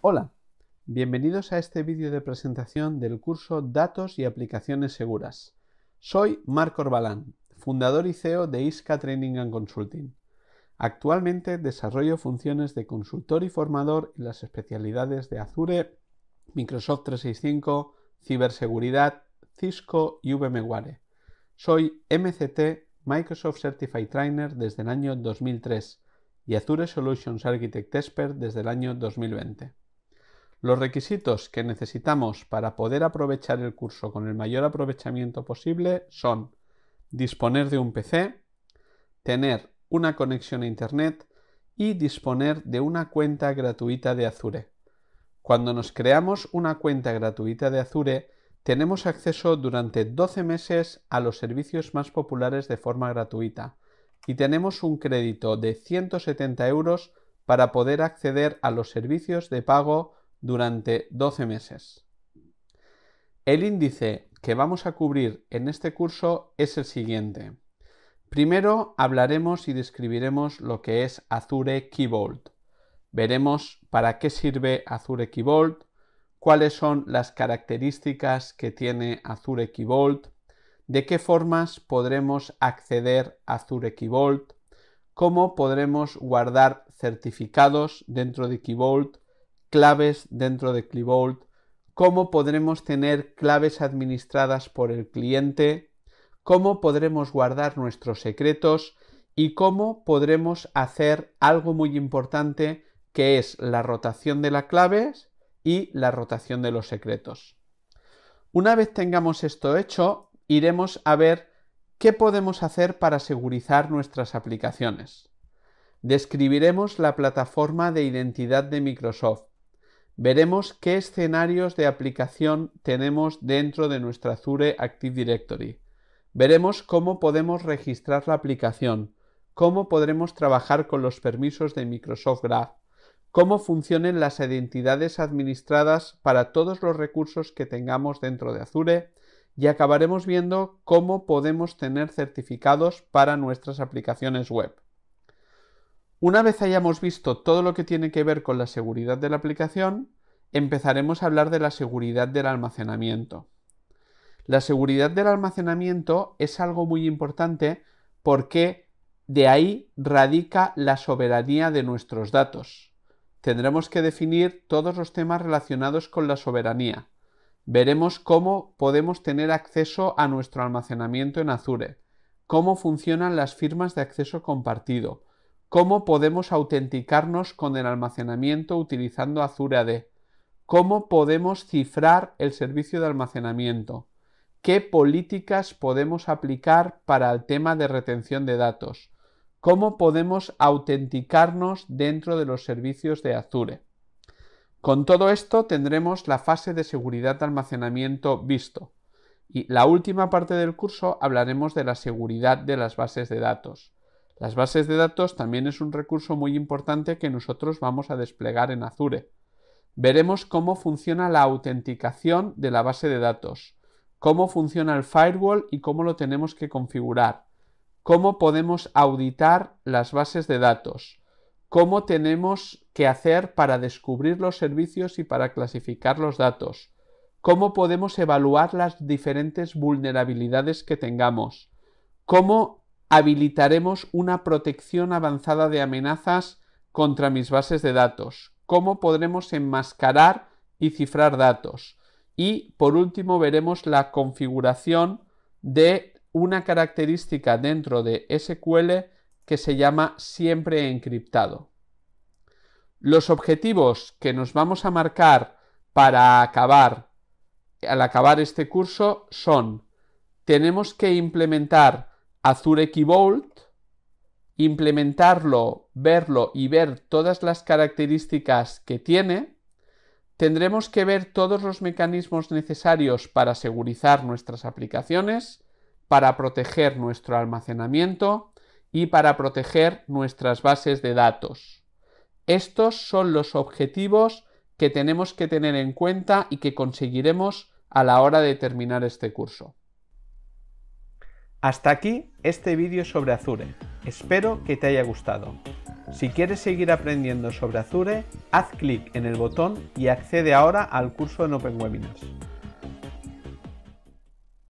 Hola, bienvenidos a este vídeo de presentación del curso Datos y Aplicaciones Seguras. Soy Marco Orbalán, fundador y CEO de ISCA Training and Consulting. Actualmente desarrollo funciones de consultor y formador en las especialidades de Azure, Microsoft 365, ciberseguridad, Cisco y VMware. Soy MCT, Microsoft Certified Trainer desde el año 2003 y Azure Solutions Architect Expert desde el año 2020. Los requisitos que necesitamos para poder aprovechar el curso con el mayor aprovechamiento posible son disponer de un PC, tener una conexión a Internet y disponer de una cuenta gratuita de Azure. Cuando nos creamos una cuenta gratuita de Azure, tenemos acceso durante 12 meses a los servicios más populares de forma gratuita y tenemos un crédito de 170 euros para poder acceder a los servicios de pago durante 12 meses. El índice que vamos a cubrir en este curso es el siguiente. Primero hablaremos y describiremos lo que es Azure Key Vault. Veremos para qué sirve Azure Key Vault, cuáles son las características que tiene Azure Key Vault, de qué formas podremos acceder a Azure Key Vault, cómo podremos guardar certificados dentro de Key Vault, claves dentro de Clivault, cómo podremos tener claves administradas por el cliente, cómo podremos guardar nuestros secretos y cómo podremos hacer algo muy importante que es la rotación de las claves y la rotación de los secretos. Una vez tengamos esto hecho, iremos a ver qué podemos hacer para segurizar nuestras aplicaciones. Describiremos la plataforma de identidad de Microsoft, veremos qué escenarios de aplicación tenemos dentro de nuestra Azure Active Directory. Veremos cómo podemos registrar la aplicación, cómo podremos trabajar con los permisos de Microsoft Graph, cómo funcionen las identidades administradas para todos los recursos que tengamos dentro de Azure y acabaremos viendo cómo podemos tener certificados para nuestras aplicaciones web. Una vez hayamos visto todo lo que tiene que ver con la seguridad de la aplicación, empezaremos a hablar de la seguridad del almacenamiento. La seguridad del almacenamiento es algo muy importante porque de ahí radica la soberanía de nuestros datos. Tendremos que definir todos los temas relacionados con la soberanía. Veremos cómo podemos tener acceso a nuestro almacenamiento en Azure, cómo funcionan las firmas de acceso compartido, cómo podemos autenticarnos con el almacenamiento utilizando Azure AD, cómo podemos cifrar el servicio de almacenamiento, qué políticas podemos aplicar para el tema de retención de datos, cómo podemos autenticarnos dentro de los servicios de Azure. Con todo esto tendremos la fase de seguridad de almacenamiento visto. Y la última parte del curso hablaremos de la seguridad de las bases de datos. Las bases de datos también es un recurso muy importante que nosotros vamos a desplegar en Azure. Veremos cómo funciona la autenticación de la base de datos, cómo funciona el firewall y cómo lo tenemos que configurar, cómo podemos auditar las bases de datos, cómo tenemos que hacer para descubrir los servicios y para clasificar los datos, cómo podemos evaluar las diferentes vulnerabilidades que tengamos, cómo habilitaremos una protección avanzada de amenazas contra mis bases de datos, cómo podremos enmascarar y cifrar datos. Y por último veremos la configuración de una característica dentro de SQL que se llama siempre encriptado. Los objetivos que nos vamos a marcar para acabar al acabar este curso son tenemos que implementar Azure Key implementarlo, verlo y ver todas las características que tiene, tendremos que ver todos los mecanismos necesarios para segurizar nuestras aplicaciones, para proteger nuestro almacenamiento y para proteger nuestras bases de datos. Estos son los objetivos que tenemos que tener en cuenta y que conseguiremos a la hora de terminar este curso. Hasta aquí este vídeo sobre Azure. Espero que te haya gustado. Si quieres seguir aprendiendo sobre Azure, haz clic en el botón y accede ahora al curso en Open Webinars.